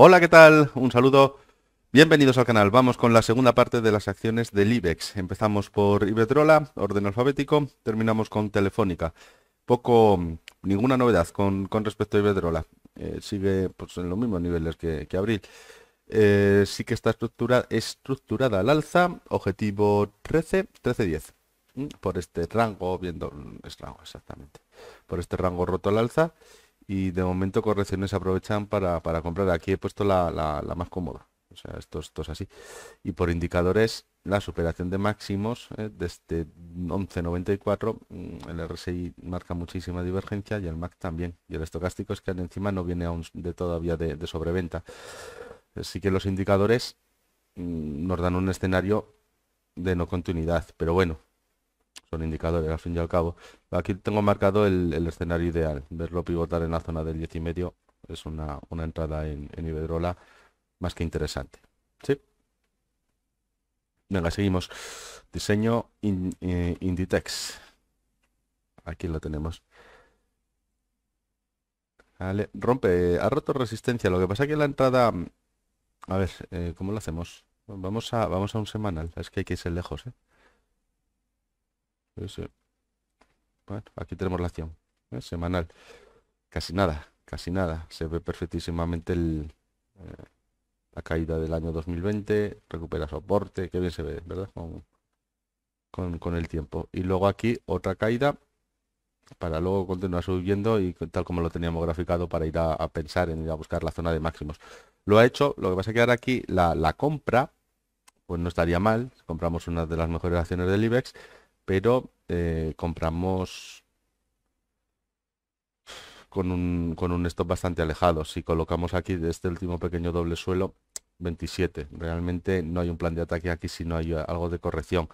Hola, ¿qué tal? Un saludo. Bienvenidos al canal. Vamos con la segunda parte de las acciones del IBEX. Empezamos por Iberdrola, orden alfabético, terminamos con Telefónica. Poco, ninguna novedad con, respecto a Iberdrola. Eh, sigue pues, en los mismos niveles que, abril. Eh, sí que está estructura, estructurada al alza, objetivo 13, 13-10. Por este rango, viendo, es rango exactamente, por este rango roto al alza y de momento correcciones aprovechan para, comprar. Aquí he puesto la, más cómoda. O sea, esto, esto así. Y por indicadores, la superación de máximos desde desde 11.94, el RSI marca muchísima divergencia y el MAC también. Y el estocástico es que encima no viene aún de todavía de sobreventa. Así que los indicadores mm, nos dan un escenario de no continuidad. Pero bueno, son indicadores al fin y al cabo. Aquí tengo marcado el, escenario ideal, verlo pivotar en la zona del 10 y medio es una, entrada en, en, Iberdrola más que interesante. ¿Sí? Venga, seguimos. Diseño eh, Inditex. Aquí lo tenemos. Vale, rompe, ha roto resistencia. Lo que pasa es que la entrada... A ver, eh, ¿cómo lo hacemos? Vamos a, vamos a un semanal. Es que hay que irse lejos, ¿eh? Bueno, aquí tenemos la acción ¿eh? semanal. Casi nada, casi nada. Se ve perfectísimamente eh, la caída del año 2020, recupera soporte, qué bien se ve, ¿verdad? Con, el tiempo. Y luego aquí otra caída para luego continuar subiendo y tal como lo teníamos graficado para ir a, pensar en ir a buscar la zona de máximos. Lo ha hecho, lo que pasa es quedar aquí la, la compra, pues no estaría mal, compramos una de las mejores acciones del IBEX, pero eh, compramos con un, stop bastante alejado. Si colocamos aquí de este último pequeño doble suelo, 27. Realmente no hay un plan de ataque aquí, si no hay algo de corrección.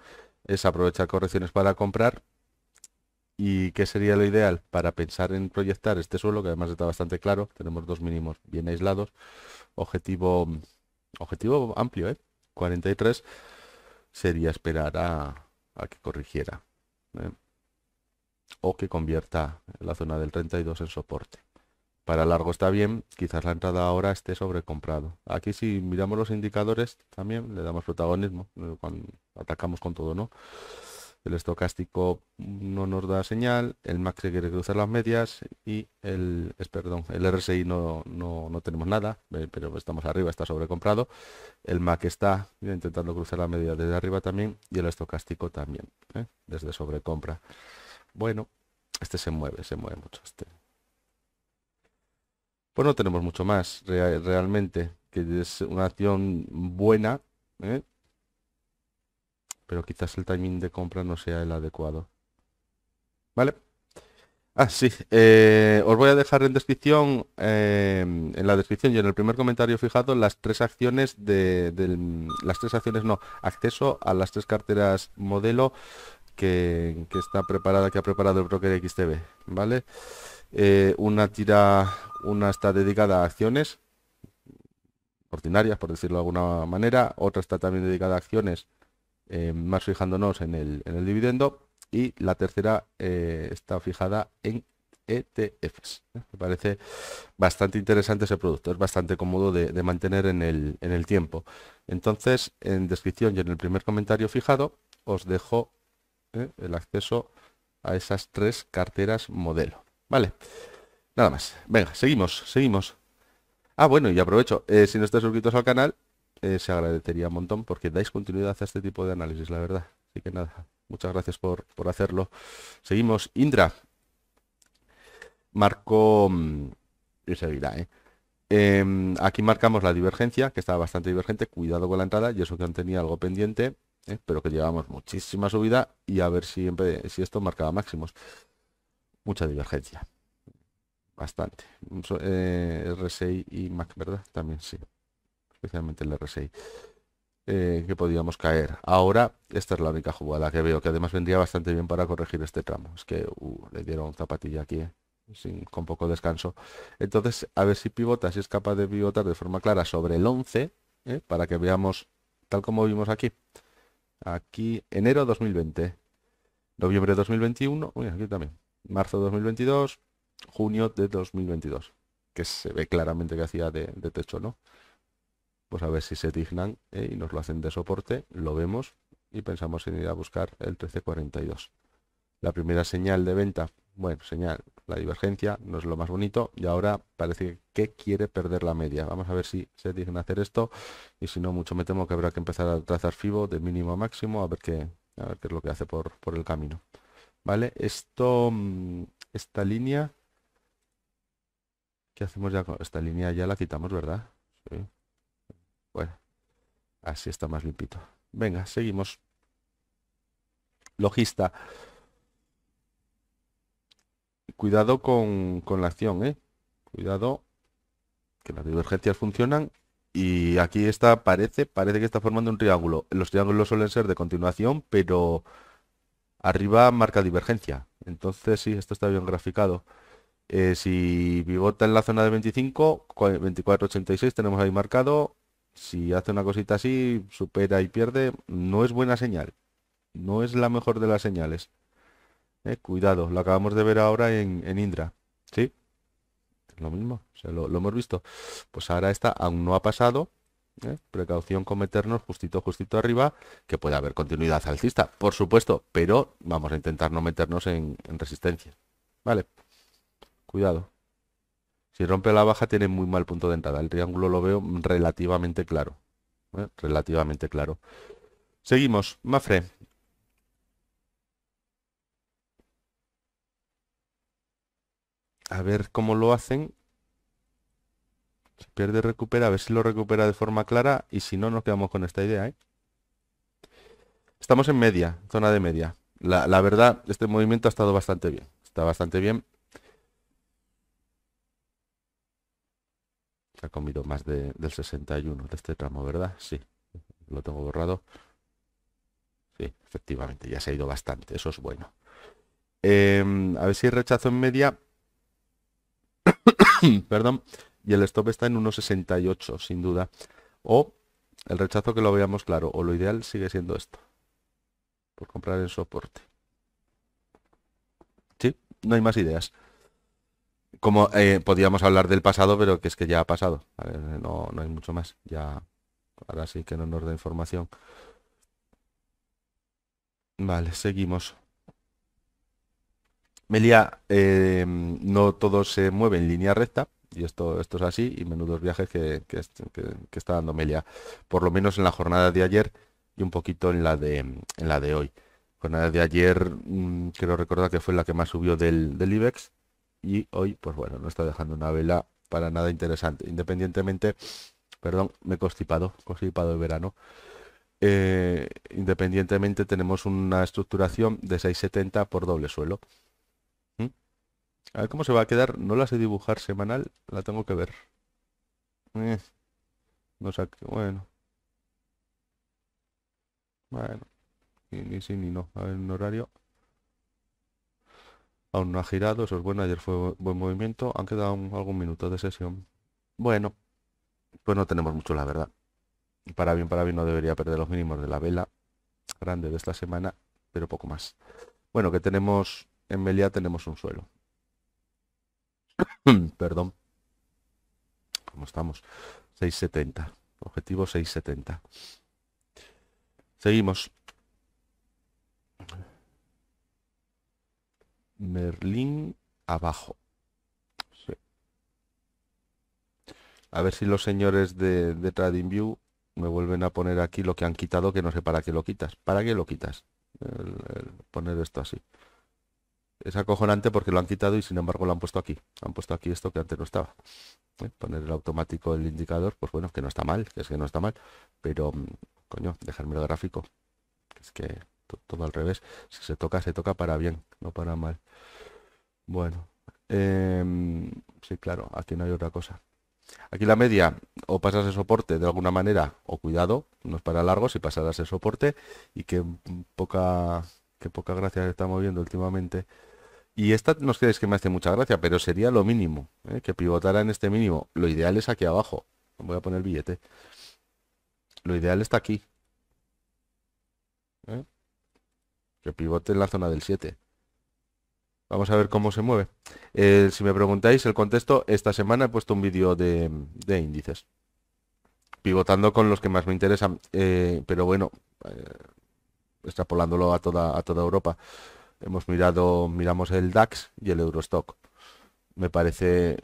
Es aprovechar correcciones para comprar. ¿Y qué sería lo ideal? Para pensar en proyectar este suelo, que además está bastante claro. Tenemos dos mínimos bien aislados. Objetivo, objetivo amplio, ¿eh? 43 sería esperar a, a que corrigiera ¿eh? o que convierta la zona del 32 en soporte. Para largo está bien, quizás la entrada ahora esté sobrecomprado. Aquí si miramos los indicadores también le damos protagonismo, eh, cuando atacamos con todo, ¿no? el estocástico no nos da señal, el MAC se quiere cruzar las medias y el, es, perdón, el RSI no, no, no, tenemos nada, eh, pero estamos arriba, está sobrecomprado, el MAC está intentando cruzar la media desde arriba también y el estocástico también, eh, desde sobrecompra. Bueno, este se mueve, se mueve mucho este. Pues no tenemos mucho más realmente, que es una acción buena, eh, pero quizás el timing de compra no sea el adecuado. ¿Vale? Ah, sí. Eh, os voy a dejar en descripción, em, en la descripción y en el primer comentario fijado, las tres acciones de, las tres acciones, no, acceso a las tres carteras modelo que, está preparada, que ha preparado el broker XTB, ¿vale? Eh, una tira, una está dedicada a acciones ordinarias, por decirlo de alguna manera, otra está también dedicada a acciones eh, más fijándonos en el, en el, dividendo. Y la tercera eh, está fijada en ETFs. ¿eh? Me parece bastante interesante ese producto, es bastante cómodo de, mantener en el, en el tiempo. Entonces, en descripción y en el primer comentario fijado, os dejo el acceso a esas tres carteras modelo. Vale, nada más. Venga, seguimos, seguimos. Ah, bueno, y aprovecho, si no estáis suscritos al canal, eh, se agradecería un montón porque dais continuidad a este tipo de análisis, la verdad. Así que nada, muchas gracias por, por hacerlo. Seguimos. Indra. Marco... Mm, y seguirá, ¿eh? Em, aquí marcamos la divergencia, que estaba bastante divergente. Cuidado con la entrada, y eso que han tenía algo pendiente, ¿eh? pero que llevamos muchísima subida y a ver si, si esto marcaba máximos. Mucha divergencia. Bastante. Mm, eh, RSI y MAC, ¿verdad? También sí especialmente el R6. Eh, que podíamos caer. Ahora, esta es la única jugada que veo, que además vendría bastante bien para corregir este tramo. Es que uh, le dieron zapatilla aquí, eh, sin, con poco descanso. Entonces, a ver si pivota, si es capaz de pivotar de forma clara sobre el 11, eh, para que veamos, tal como vimos aquí. Aquí, enero 2020, noviembre 2021, uy, aquí también, marzo 2022, junio de 2022, que se ve claramente que hacía de techo, ¿no? pues a ver si se dignan eh, y nos lo hacen de soporte, lo vemos y pensamos en ir a buscar el 1342. La primera señal de venta, bueno, señal, la divergencia no es lo más bonito y ahora parece que quiere perder la media. Vamos a ver si se digna hacer esto y si no, mucho me temo que habrá que empezar a trazar FIBO de mínimo a máximo a ver qué, ver qué es lo que hace por, por el camino. ¿Vale? Esto, mm, esta línea, ¿qué hacemos ya con esta línea? Ya la quitamos, ¿verdad? Sí. Bueno, así está más limpito. Venga, seguimos. Logista. Cuidado con, la acción, ¿eh? Cuidado que las divergencias funcionan y aquí está, parece, parece que está formando un triángulo. Los triángulos suelen ser de continuación, pero arriba marca divergencia. Entonces sí, esto está bien graficado. Eh, si pivota en la zona de 25, 24.86 tenemos ahí marcado si hace una cosita así, supera y pierde, no es buena señal. No es la mejor de las señales. Eh, cuidado, lo acabamos de ver ahora en, Indra. ¿Sí? Lo mismo, lo, hemos visto. Pues ahora esta aún no ha pasado. ¿eh? Precaución con meternos justito, justito arriba, que puede haber continuidad alcista, por supuesto, pero vamos a intentar no meternos en resistencia. ¿Vale? Cuidado. Si rompe la baja tiene muy mal punto de entrada. El triángulo lo veo relativamente claro. ¿eh? Relativamente claro. Seguimos. Mafre. A ver cómo lo hacen. Se pierde, recupera. A ver si lo recupera de forma clara. Y si no, nos quedamos con esta idea. ¿eh? Estamos en media, zona de media. la verdad, este movimiento ha estado bastante bien. Está bastante bien. ha comido más del 61 de este tramo, ¿verdad? Sí, lo tengo borrado. Sí, efectivamente, ya se ha ido bastante, eso es bueno. Em, a ver si rechazo en media. Perdón. Y el stop está en unos 1.68, sin duda. O el rechazo que lo veamos claro. O lo ideal sigue siendo esto. Por comprar el soporte. Sí, no hay más ideas como eh, podíamos hablar del pasado, pero que es que ya ha pasado. No, hay mucho más. Ya ahora sí que no nos da información. Vale, seguimos. Melia, eh, no todo se mueve en línea recta, y esto, esto es así, y menudos viajes que, está dando Melia, por lo menos en la jornada de ayer y un poquito en la de, en la de hoy. Jornada de ayer, quiero mm, creo recordar que fue la que más subió del, del IBEX, y hoy, pues bueno, no está dejando una vela para nada interesante. Independientemente, perdón, me he constipado, constipado de verano. Eh, independientemente tenemos una estructuración de 670 por doble suelo. ¿Mm? A ver cómo se va a quedar. No la sé dibujar semanal, la tengo que ver. Eh, no sé, bueno. Bueno, ni, ni ni no. A ver, un horario. Aún no ha girado, eso es bueno, ayer fue buen movimiento, han quedado algún minuto de sesión. Bueno, pues no tenemos mucho, la verdad. Para bien, para bien no debería perder los mínimos de la vela grande de esta semana, pero poco más. Bueno, que tenemos en Melia tenemos un suelo. Perdón. ¿Cómo estamos? 670. Objetivo 670. Seguimos. Merlín abajo. A ver si los señores de, de TradingView me vuelven a poner aquí lo que han quitado, que no sé para qué lo quitas. ¿Para qué lo quitas? poner esto así. Es acojonante porque lo han quitado y sin embargo lo han puesto aquí. Han puesto aquí esto que antes no estaba. ¿Eh? Poner el automático el indicador, pues bueno, que no está mal, que es que no está mal. Pero, mm, coño, dejarme el gráfico. Es que todo al revés. Si se toca, se toca para bien, no para mal. Bueno, em, sí, claro, aquí no hay otra cosa. Aquí la media, o pasas el soporte de alguna manera, o cuidado, no es para largo si pasarás el soporte, y que poca, que poca gracia estamos está moviendo últimamente. Y esta no sé es que me hace mucha gracia, pero sería lo mínimo, ¿eh? que pivotara en este mínimo. Lo ideal es aquí abajo. Voy a poner el billete. Lo ideal está aquí. ¿Eh? que pivote en la zona del 7. Vamos a ver cómo se mueve. si me preguntáis el contexto, esta semana he puesto un vídeo de, índices. Pivotando con los que más me interesan. Eh, pero bueno, eh, extrapolándolo a toda, a toda Europa. Hemos mirado, miramos el DAX y el Eurostock. Me parece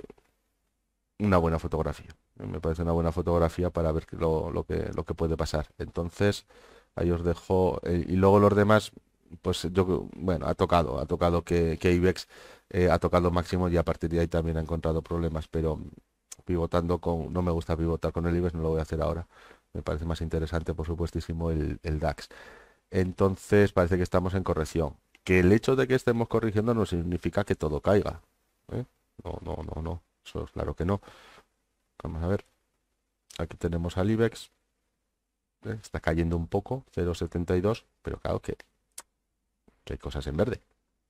una buena fotografía. Me parece una buena fotografía para ver lo, lo que, lo que puede pasar. Entonces, ahí os dejo. Eh, y luego los demás pues yo, bueno, ha tocado, ha tocado que, que IBEX eh, ha tocado máximo y a partir de ahí también ha encontrado problemas, pero pivotando con, no me gusta pivotar con el IBEX, no lo voy a hacer ahora. Me parece más interesante, por supuestísimo, el, el DAX. Entonces parece que estamos en corrección. Que el hecho de que estemos corrigiendo no significa que todo caiga. ¿eh? No, no, no, no. Eso es claro que no. Vamos a ver. Aquí tenemos al IBEX. ¿Eh? Está cayendo un poco, 0,72. Pero claro que hay cosas en verde.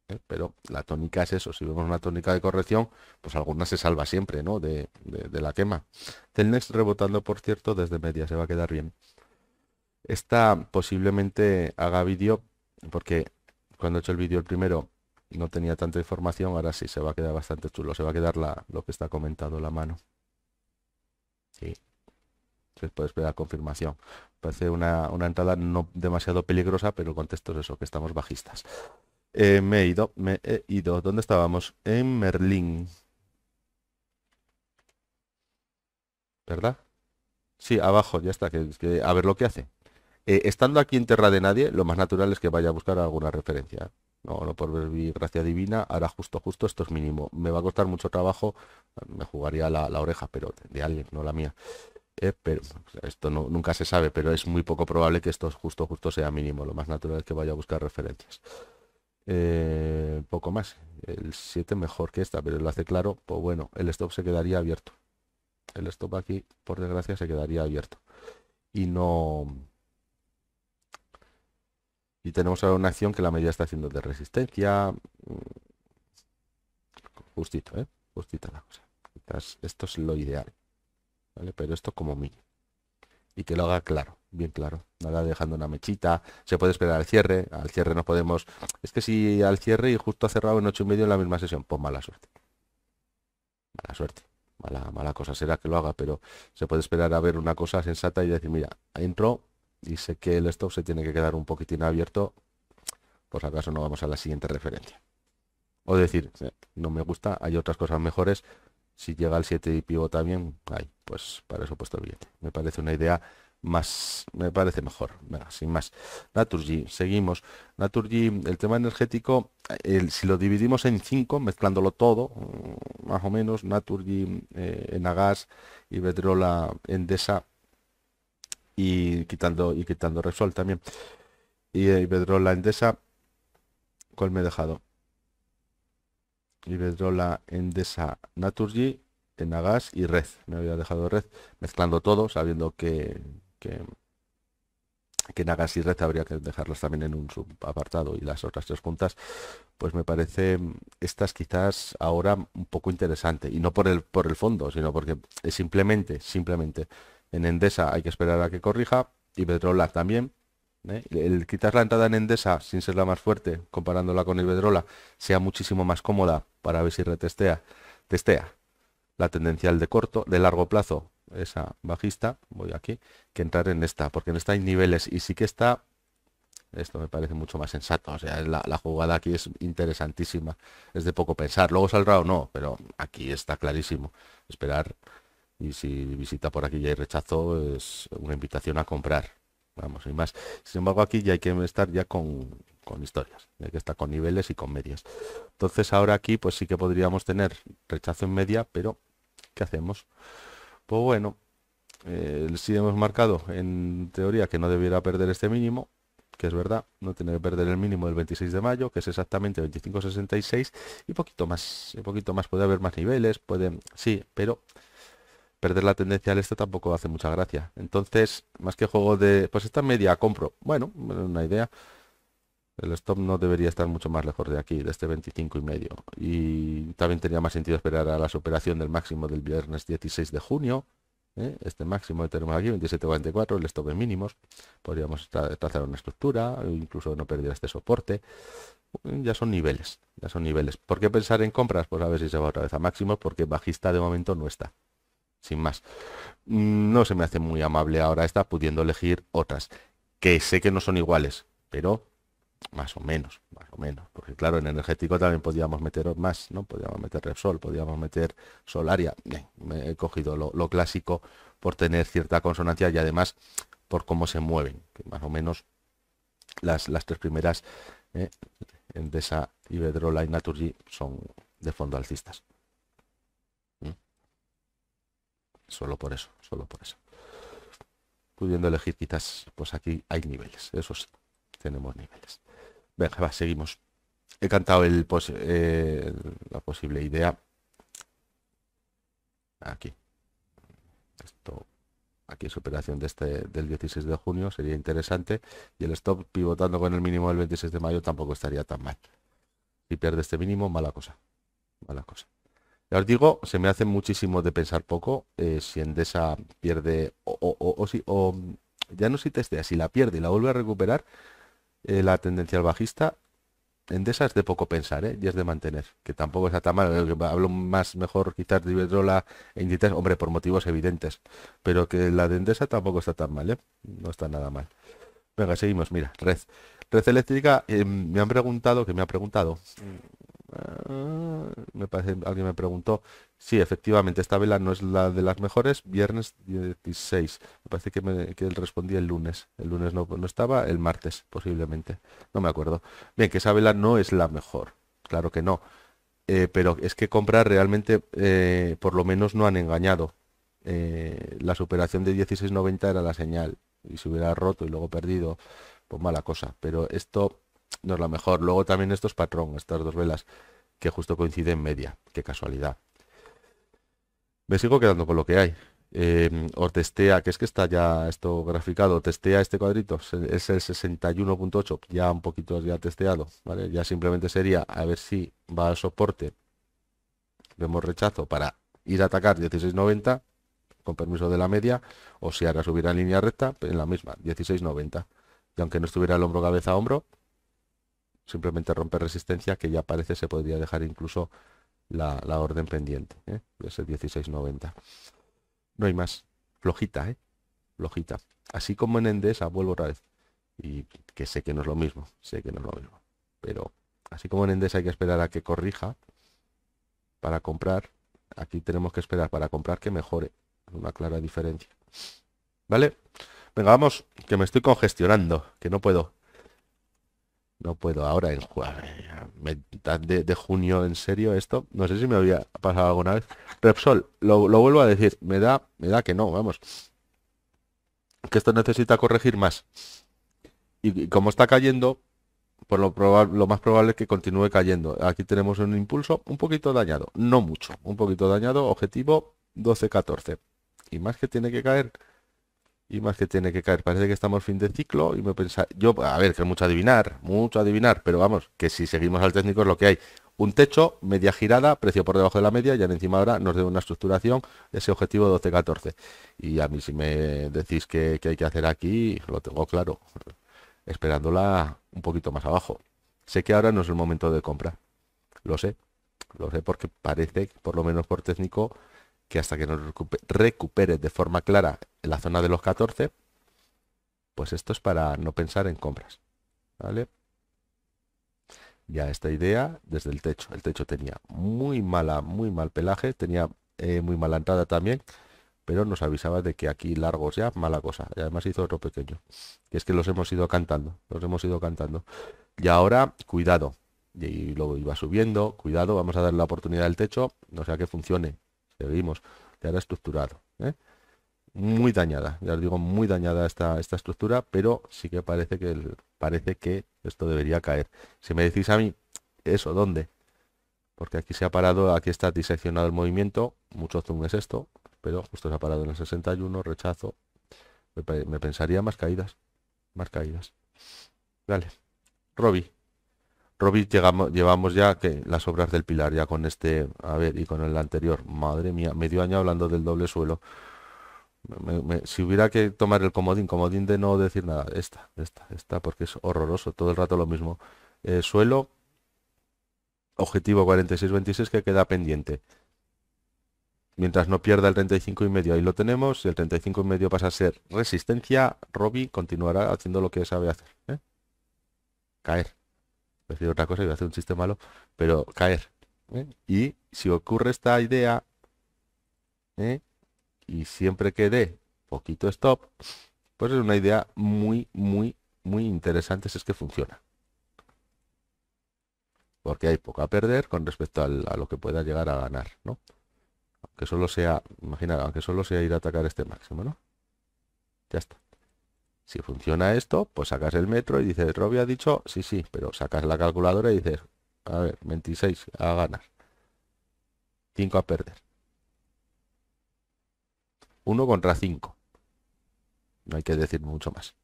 ¿eh? Pero la tónica es eso. Si vemos una tónica de corrección, pues alguna se salva siempre, ¿no? De, la quema. next rebotando, por cierto, desde media, se va a quedar bien. Esta posiblemente haga vídeo, porque cuando he hecho el vídeo el primero no tenía tanta información, ahora sí se va a quedar bastante chulo, se va a quedar la, lo que está comentado la mano. Sí se puede esperar confirmación. Parece una, entrada no demasiado peligrosa, pero el contexto es eso, que estamos bajistas. Eh, me he ido, me he ido. ¿Dónde estábamos? En Merlín. ¿Verdad? Sí, abajo, ya está, que, a ver lo que hace. Eh, estando aquí en tierra de nadie, lo más natural es que vaya a buscar alguna referencia. No, no por ver gracia divina, ahora justo, justo, esto es mínimo. Me va a costar mucho trabajo, me jugaría la oreja, pero de alguien, no la mía. Eh, pero esto nunca se sabe, pero es muy poco probable que esto justo justo sea mínimo. Lo más natural es que vaya a buscar referencias. Eh, poco más. El 7 mejor que esta, pero lo hace claro. Pues bueno, el stop se quedaría abierto. El stop aquí, por desgracia, se quedaría abierto. Y no... Y tenemos ahora una acción que la medida está haciendo de resistencia. Justito, ¿eh? Justita la cosa. Esto es lo ideal. Pero esto como mínimo. Y que lo haga claro, bien claro. Nada dejando una mechita, se puede esperar al cierre, al cierre no podemos... Es que si al cierre y justo ha cerrado en ocho y medio en la misma sesión, pues mala suerte. Mala suerte. Mala, mala cosa será que lo haga, pero se puede esperar a ver una cosa sensata y decir, mira, entro y sé que el stop se tiene que quedar un poquitín abierto, pues acaso no vamos a la siguiente referencia. O decir, no me gusta, hay otras cosas mejores, si llega al 7 y pivo también, pues para eso he puesto el billete. Me parece una idea más, me parece mejor, Venga, sin más. Naturgy, seguimos. Naturgy, el tema energético, el, si lo dividimos en 5, mezclándolo todo, mm, más o menos, Naturgy, eh, Enagas, Iberdrola, Endesa y quitando, y quitando Resol también. Y eh, Iberdrola, Endesa, ¿cuál me he dejado? Iberdrola, Endesa, Naturgy, Nagas y Red. Me había dejado Red, mezclando todo, sabiendo que, que, que y Red habría que dejarlas también en un subapartado y las otras tres juntas, pues me parece estas quizás ahora un poco interesante. Y no por el, por el fondo, sino porque es simplemente, simplemente en Endesa hay que esperar a que corrija, Iberdrola también, ¿eh? El quitar la entrada en Endesa, sin ser la más fuerte, comparándola con Iberdrola, sea muchísimo más cómoda para ver si retestea, testea la tendencial de corto, de largo plazo, esa bajista, voy aquí, que entrar en esta, porque en esta hay niveles y sí que está, esto me parece mucho más sensato, o sea, la, la jugada aquí es interesantísima, es de poco pensar, luego saldrá o no, pero aquí está clarísimo, esperar y si visita por aquí y hay rechazo es una invitación a comprar, vamos, y más, sin embargo aquí ya hay que estar ya con, con historias, de que está con niveles y con medias. Entonces ahora aquí pues sí que podríamos tener rechazo en media, pero ¿qué hacemos? Pues bueno, eh, si hemos marcado en teoría que no debiera perder este mínimo, que es verdad, no tiene que perder el mínimo del 26 de mayo, que es exactamente 25.66 y poquito más, y poquito más, puede haber más niveles, puede, sí, pero perder la tendencia al este tampoco hace mucha gracia. Entonces, más que juego de, pues esta media compro, bueno, una idea, el stop no debería estar mucho más lejos de aquí, de este 25 y medio. Y también tenía más sentido esperar a la superación del máximo del viernes 16 de junio. ¿eh? Este máximo que tenemos aquí, 27.44, el stop en mínimos. Podríamos trazar una estructura, incluso no perder este soporte. Ya son niveles, ya son niveles. ¿Por qué pensar en compras? Pues a ver si se va otra vez a máximo, porque bajista de momento no está sin más. No se me hace muy amable ahora esta, pudiendo elegir otras, que sé que no son iguales, pero más o menos, más o menos, porque claro, en energético también podíamos meter más, ¿no? Podíamos meter Repsol, podíamos meter Solaria, Bien, he cogido lo, clásico por tener cierta consonancia y además por cómo se mueven, que más o menos las, tres primeras, ¿eh? esa Iberdrola y Naturgy son de fondo alcistas. ¿Mm? Solo por eso, solo por eso. Pudiendo elegir quizás, pues aquí hay niveles, esos tenemos niveles. Venga, seguimos. He cantado eh, la posible idea. Aquí. Esto. Aquí es operación de este, del 16 de junio, sería interesante. Y el stop pivotando con el mínimo del 26 de mayo tampoco estaría tan mal. Si pierde este mínimo, mala cosa. Mala cosa. Ya os digo, se me hace muchísimo de pensar poco si eh, si Endesa pierde o, o, o, o, si, o ya no si testea, si la pierde y la vuelve a recuperar, eh, la tendencia al bajista. Endesa es de poco pensar, ¿eh? Y es de mantener, que tampoco está tan mal. Eh, hablo más mejor quizás de Iberdrola e Inditex, hombre, por motivos evidentes. Pero que la de Endesa tampoco está tan mal, No está nada mal. Venga, seguimos, mira, red. Red eléctrica, me han preguntado, que me ha preguntado, me parece, alguien me preguntó Sí, efectivamente, esta vela no es la de las mejores, viernes 16. Me parece que, él respondía el lunes. El lunes no, estaba, el martes posiblemente. No me acuerdo. Bien, que esa vela no es la mejor. Claro que no. Eh, pero es que comprar realmente, eh, por lo menos no han engañado. Eh, la superación de 16.90 era la señal. Y si hubiera roto y luego perdido, pues mala cosa. Pero esto no es la mejor. Luego también estos patrón, estas dos velas, que justo coinciden media. Qué casualidad. Me sigo quedando con lo que hay. Em, o testea, que es que está ya esto graficado, testea este cuadrito, es el 61.8, ya un poquito ya testeado, Ya simplemente sería a ver si va al soporte, vemos rechazo para ir a atacar 16.90, con permiso de la media, o si ahora subiera en línea recta, en la misma, 16.90. Y aunque no estuviera el hombro cabeza hombro, simplemente romper resistencia, que ya parece se podría dejar incluso la, orden pendiente. ¿eh? Ese 1690. No hay más. Flojita, ¿eh? Flojita. Así como en Endesa, vuelvo otra vez. Y que sé que no es lo mismo. Sé que no es lo mismo. Pero así como en Endesa hay que esperar a que corrija para comprar, aquí tenemos que esperar para comprar que mejore. Una clara diferencia. ¿Vale? Venga, vamos, que me estoy congestionando, que no puedo no puedo ahora en de, de junio en serio esto no sé si me había pasado alguna vez Repsol lo, vuelvo a decir me da me da que no vamos que esto necesita corregir más y, como está cayendo por lo, probable, lo más probable es que continúe cayendo aquí tenemos un impulso un poquito dañado no mucho un poquito dañado objetivo 12 14 y más que tiene que caer y más que tiene que caer. Parece que estamos fin de ciclo y me pensa, yo, a ver, que es mucho adivinar, mucho adivinar, pero vamos, que si seguimos al técnico es lo que hay. Un techo, media girada, precio por debajo de la media y encima ahora nos dé una estructuración, de ese objetivo 12-14. Y a mí si me decís que, que hay que hacer aquí, lo tengo claro, esperándola un poquito más abajo. Sé que ahora no es el momento de compra, lo sé, lo sé porque parece, por lo menos por técnico, que hasta que nos recupere de forma clara la zona de los 14, pues esto es para no pensar en compras. ¿Vale? Ya esta idea desde el techo. El techo tenía muy mala, muy mal pelaje, tenía eh, muy mala entrada también, pero nos avisaba de que aquí largos ya, mala cosa. Y además hizo otro pequeño. Que es que los hemos ido cantando, los hemos ido cantando. Y ahora, cuidado. Y luego iba subiendo, cuidado, vamos a darle la oportunidad al techo, no sea que funcione que vimos, ha estructurado. ¿eh? Muy dañada, ya os digo, muy dañada esta, esta estructura, pero sí que parece que, parece que esto debería caer. Si me decís a mí, ¿eso dónde? Porque aquí se ha parado, aquí está diseccionado el movimiento, mucho zoom es esto, pero justo se ha parado en el 61, rechazo. Me, pensaría más caídas, más caídas. Vale, Robbie. Robis llegamos, llevamos ya que las obras del Pilar, ya con este, a ver, y con el anterior. Madre mía, medio año hablando del doble suelo. si hubiera que tomar el comodín, comodín de no decir nada, esta, esta, esta, porque es horroroso, todo el rato lo mismo. Eh, suelo, objetivo 46-26 que queda pendiente. Mientras no pierda el 35 y medio, ahí lo tenemos. el 35 y medio pasa a ser resistencia, Robbie continuará haciendo lo que sabe hacer. ¿eh? Caer decir otra cosa, iba a hacer un sistema malo, pero caer. ¿eh? Y si ocurre esta idea, ¿eh? y siempre que dé poquito stop, pues es una idea muy, muy, muy interesante si es que funciona. Porque hay poco a perder con respecto a lo que pueda llegar a ganar, ¿no? Aunque solo sea, imagina, aunque solo sea ir a atacar este máximo, ¿no? Ya está. Si funciona esto, pues sacas el metro y dices, Roby ha dicho, sí, sí, pero sacas la calculadora y dices, a ver, 26 a ganar. 5 a perder. 1 contra 5. No hay que decir mucho más.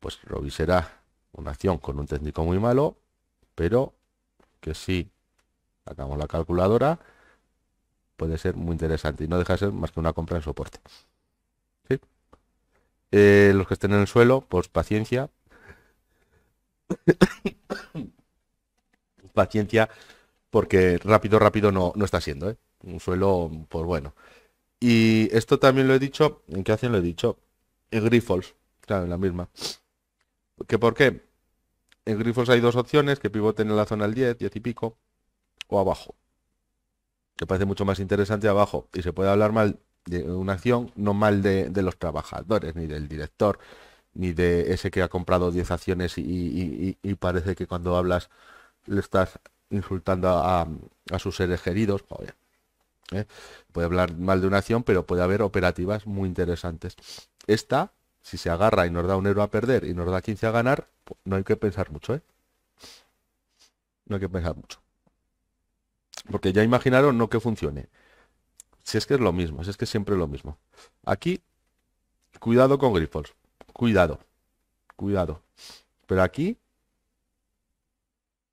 Pues Roby será una acción con un técnico muy malo, pero que si sacamos la calculadora, puede ser muy interesante y no deja de ser más que una compra en soporte. Eh, los que estén en el suelo, pues paciencia. paciencia, porque rápido, rápido no, está siendo, ¿eh? Un suelo, pues bueno. Y esto también lo he dicho, ¿en qué hacen lo he dicho? En Grifols, claro, en la misma. ¿Que ¿Por qué? En Grifols hay dos opciones, que pivoten en la zona del 10, 10 y pico, o abajo. Que parece mucho más interesante abajo. Y se puede hablar mal de una acción no mal de, los trabajadores, ni del director, ni de ese que ha comprado 10 acciones y, parece que cuando hablas le estás insultando a, sus seres queridos. ¿eh? Puede hablar mal de una acción, pero puede haber operativas muy interesantes. Esta, si se agarra y nos da un euro a perder y nos da 15 a ganar, pues no hay que pensar mucho, ¿eh? No hay que pensar mucho. Porque ya imaginaron no que funcione, si es que es lo mismo, si es que siempre es lo mismo. Aquí, cuidado con Grifols. Cuidado. Cuidado. Pero aquí,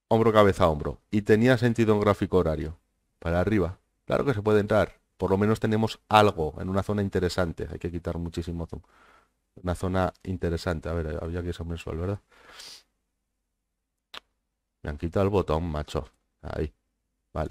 hombro, cabeza, hombro. Y tenía sentido un gráfico horario. Para arriba. Claro que se puede entrar. Por lo menos tenemos algo en una zona interesante. Hay que quitar muchísimo zoom. Una zona interesante. A ver, había que ser mensual, ¿verdad? Me han quitado el botón, macho. Ahí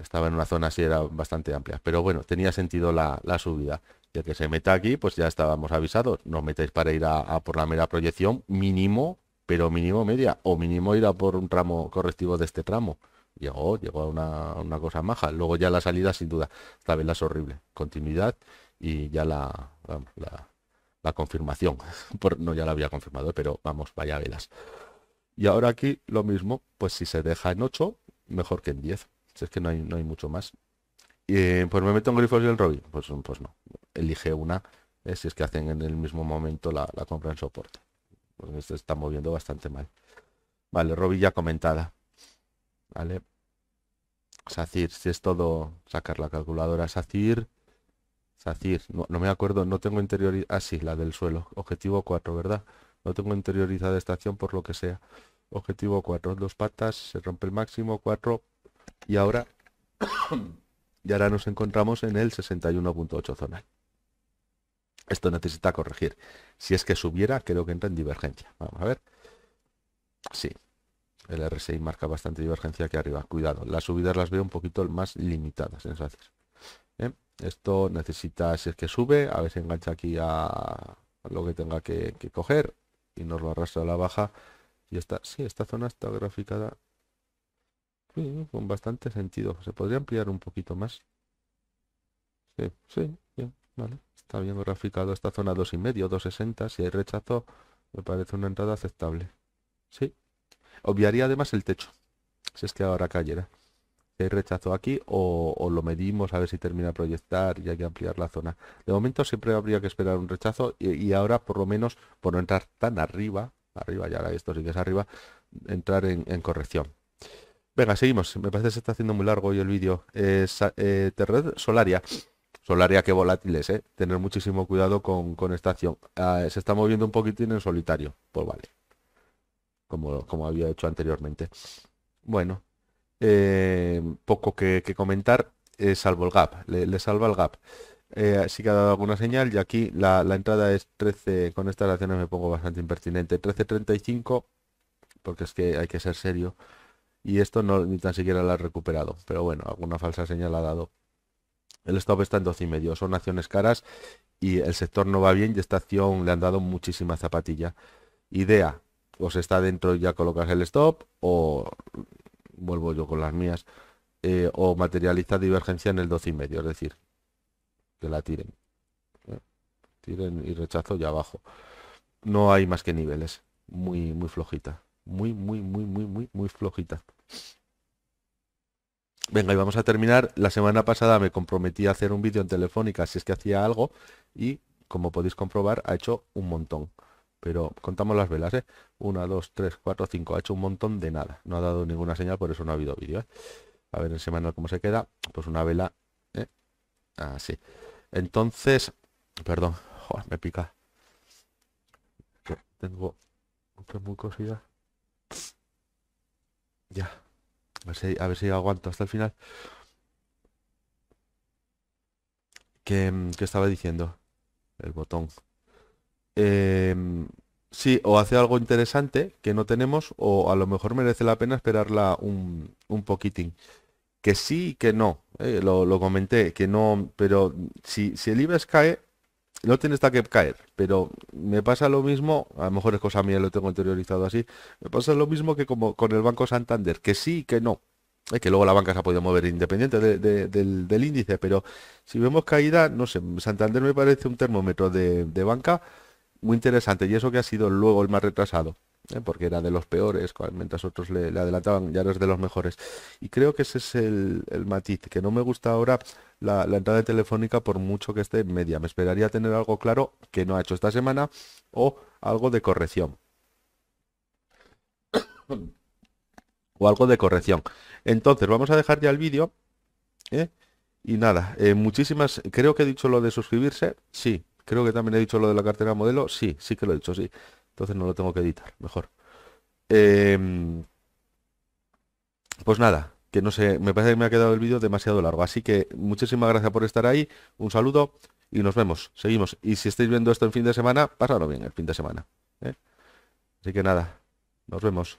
estaba en una zona así, era bastante amplia. Pero bueno, tenía sentido la, subida. ya que se meta aquí, pues ya estábamos avisados. no metáis para ir a, por la mera proyección mínimo, pero mínimo media. O mínimo ir a por un tramo correctivo de este tramo llegó, llegó a una, cosa maja. Luego ya la salida, sin duda, esta vela horrible. Continuidad y ya la, la, confirmación. Por, no ya la había confirmado, pero vamos, vaya velas. Y ahora aquí lo mismo, pues si se deja en 8, mejor que en 10 es que no hay, mucho más. ¿Y eh, pues me meto en Grifos y en Robin. Pues, pues no. Elige una eh, si es que hacen en el mismo momento la, compra en soporte. pues se está moviendo bastante mal. Vale, Robi ya comentada. Vale. SACIR, si es todo sacar la calculadora. SACIR. SACIR, no, me acuerdo, no tengo interior... Ah, sí, la del suelo. Objetivo 4, ¿verdad? No tengo interiorizada esta acción por lo que sea. Objetivo 4, dos patas, se rompe el máximo, 4. Y ahora, y ahora nos encontramos en el 61.8 zona. Esto necesita corregir. Si es que subiera, creo que entra en divergencia. Vamos a ver. Sí. El RSI marca bastante divergencia aquí arriba. Cuidado. Las subidas las veo un poquito más limitadas. Esto necesita, si es que sube, a ver si engancha aquí a lo que tenga que, que coger y nos lo arrastra a la baja. Y está sí, esta zona está graficada con bastante sentido. Se podría ampliar un poquito más. Sí, sí, vale. Está bien graficado esta zona 2,5, 2,60. Si hay rechazo, me parece una entrada aceptable. Sí. Obviaría además el techo, si es que ahora cayera. Si hay rechazo aquí o, lo medimos a ver si termina proyectar y hay que ampliar la zona. De momento siempre habría que esperar un rechazo y, ahora por lo menos por no entrar tan arriba, arriba ya esto sí que es arriba, entrar en corrección. Venga, seguimos. Me parece que se está haciendo muy largo hoy el vídeo. Eh, eh, Terred Solaria. Solaria, que volátiles. es, ¿eh? Tener muchísimo cuidado con, con esta acción. Ah, se está moviendo un poquitín en solitario. Pues vale. Como, como había hecho anteriormente. Bueno. Eh, poco que, comentar, salvo el gap. Le, salva el gap. sí que ha dado alguna señal y aquí la, la entrada es 13. Con estas acciones me pongo bastante impertinente. 13.35. Porque es que hay que ser serio y esto no, ni tan siquiera la ha recuperado. Pero bueno, alguna falsa señal ha dado. El stop está en medio Son acciones caras y el sector no va bien y esta acción le han dado muchísima zapatilla. Idea, os pues está dentro y ya colocas el stop o vuelvo yo con las mías. Eh, o materializa divergencia en el medio es decir, que la tiren. ¿eh? Tiren y rechazo ya abajo. No hay más que niveles. Muy, muy flojita muy, muy, muy, muy, muy, muy flojita. Venga, y vamos a terminar. La semana pasada me comprometí a hacer un vídeo en Telefónica si es que hacía algo y, como podéis comprobar, ha hecho un montón. Pero contamos las velas, ¿eh? 1, dos, 3, cuatro, cinco Ha hecho un montón de nada. No ha dado ninguna señal, por eso no ha habido vídeo. ¿eh? A ver en semana cómo se queda. Pues una vela. ¿eh? Así. Entonces, perdón, me pica. Tengo muy cosida ya. A ver si, aguanto hasta el final. ¿Qué, mm, estaba diciendo? El botón. Em, sí, o hace algo interesante que no tenemos, o a lo mejor merece la pena esperarla un, poquitín. Que sí y que no. Eh, lo, comenté, que no. Pero si, si el IBEX cae, no tiene esta que caer, pero me pasa lo mismo, a lo mejor es cosa mía, lo tengo interiorizado así, me pasa lo mismo que como con el Banco Santander, que sí que no. Es que luego la banca se ha podido mover independiente del, índice, pero si vemos caída, no sé, Santander me parece un termómetro de banca muy interesante y eso que ha sido luego el más retrasado. ¿eh? porque era de los peores, mientras otros le, adelantaban, ya eres de los mejores. Y creo que ese es el, matiz, que no me gusta ahora la, entrada de Telefónica por mucho que esté en media. Me esperaría tener algo claro que no ha hecho esta semana o algo de corrección. o algo de corrección. Entonces, vamos a dejar ya el vídeo. ¿eh? Y nada, eh, muchísimas, creo que he dicho lo de suscribirse, sí, creo que también he dicho lo de la cartera modelo, sí, sí que lo he dicho, sí. Entonces no lo tengo que editar, mejor. Em, pues nada, que no sé, me parece que me ha quedado el vídeo demasiado largo. Así que muchísimas gracias por estar ahí, un saludo y nos vemos, seguimos. Y si estáis viendo esto en fin de semana, pasadlo bien el fin de semana. ¿eh? Así que nada, nos vemos.